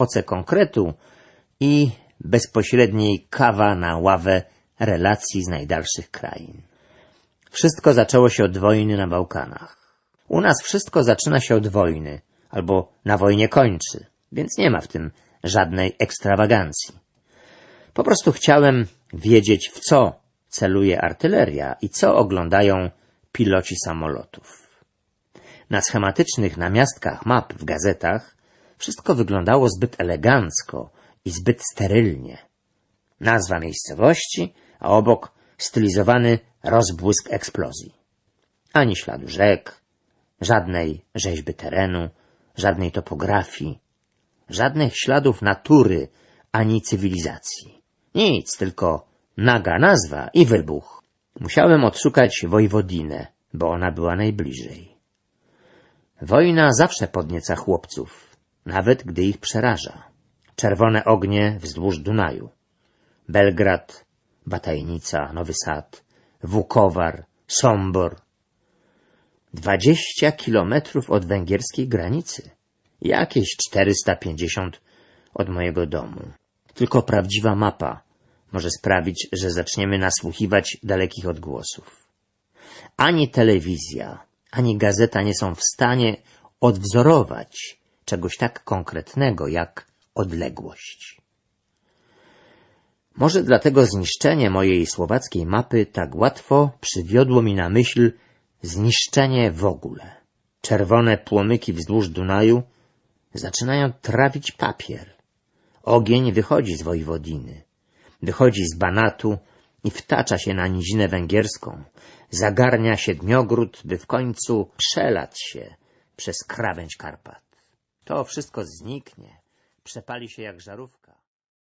oce konkretu i bezpośredniej kawa na ławę relacji z najdalszych krain. Wszystko zaczęło się od wojny na Bałkanach. U nas wszystko zaczyna się od wojny, albo na wojnie kończy, więc nie ma w tym żadnej ekstrawagancji. Po prostu chciałem wiedzieć, w co celuje artyleria i co oglądają piloci samolotów. Na schematycznych namiastkach map w gazetach wszystko wyglądało zbyt elegancko i zbyt sterylnie. Nazwa miejscowości, a obok stylizowany rozbłysk eksplozji. Ani śladu rzek, żadnej rzeźby terenu, żadnej topografii, żadnych śladów natury ani cywilizacji. Nic, tylko naga nazwa i wybuch. Musiałem odszukać Wojwodinę, bo ona była najbliżej. Wojna zawsze podnieca chłopców, nawet gdy ich przeraża. Czerwone ognie wzdłuż Dunaju. Belgrad, Batajnica, Nowy Sad, Wukowar, Sombor. Dwadzieścia kilometrów od węgierskiej granicy. Jakieś 450 od mojego domu. Tylko prawdziwa mapa może sprawić, że zaczniemy nasłuchiwać dalekich odgłosów. Ani telewizja, ani gazeta nie są w stanie odwzorować czegoś tak konkretnego jak odległość. Może dlatego zniszczenie mojej słowackiej mapy tak łatwo przywiodło mi na myśl zniszczenie w ogóle. Czerwone płomyki wzdłuż Dunaju zaczynają trawić papier. Ogień wychodzi z Wojwodiny, wychodzi z Banatu i wtacza się na nizinę węgierską, zagarnia siedmiogród, by w końcu przelać się przez krawędź Karpat. To wszystko zniknie, przepali się jak żarówka.